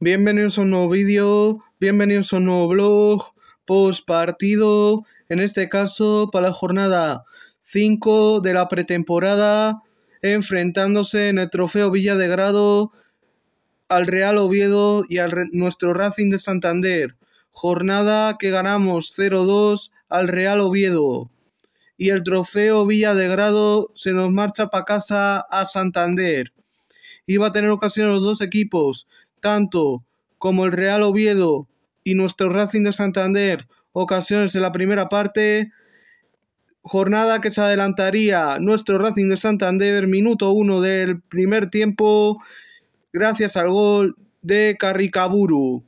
Bienvenidos a un nuevo vídeo, bienvenidos a un nuevo blog, post partido, en este caso para la jornada 5 de la pretemporada, enfrentándose en el Trofeo Villa de Grado al Real Oviedo y al nuestro Racing de Santander. Jornada que ganamos 0-2 al Real Oviedo. Y el trofeo Villa de Grado se nos marcha para casa a Santander iba a tener ocasión los dos equipos, tanto como el Real Oviedo y nuestro Racing de Santander, ocasiones en la primera parte. Jornada que se adelantaría nuestro Racing de Santander, minuto 1 del primer tiempo, gracias al gol de Carricaburu.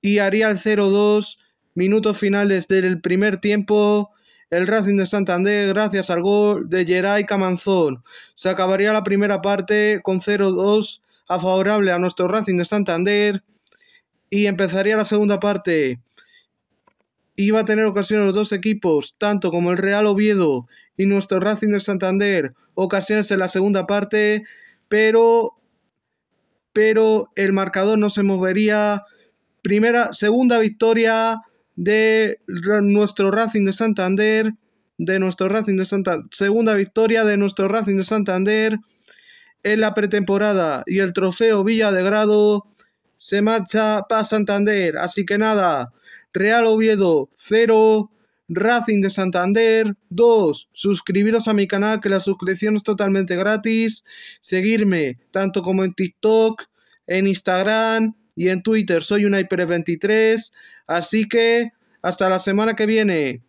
Y haría el 0-2, minutos finales del primer tiempo, el Racing de Santander, gracias al gol de Geray Camanzón, se acabaría la primera parte con 0-2 a favorable a nuestro Racing de Santander y empezaría la segunda parte. Iba a tener ocasiones los dos equipos, tanto como el Real Oviedo y nuestro Racing de Santander, ocasiones en la segunda parte, pero pero el marcador no se movería. Primera, segunda victoria de nuestro Racing de Santander, de nuestro Racing de Santander, segunda victoria de nuestro Racing de Santander en la pretemporada y el trofeo Villa de Grado se marcha para Santander. Así que nada, Real Oviedo 0, Racing de Santander 2. Suscribiros a mi canal que la suscripción es totalmente gratis. Seguirme tanto como en TikTok, en Instagram, y en Twitter soy un Hyper 23. Así que hasta la semana que viene.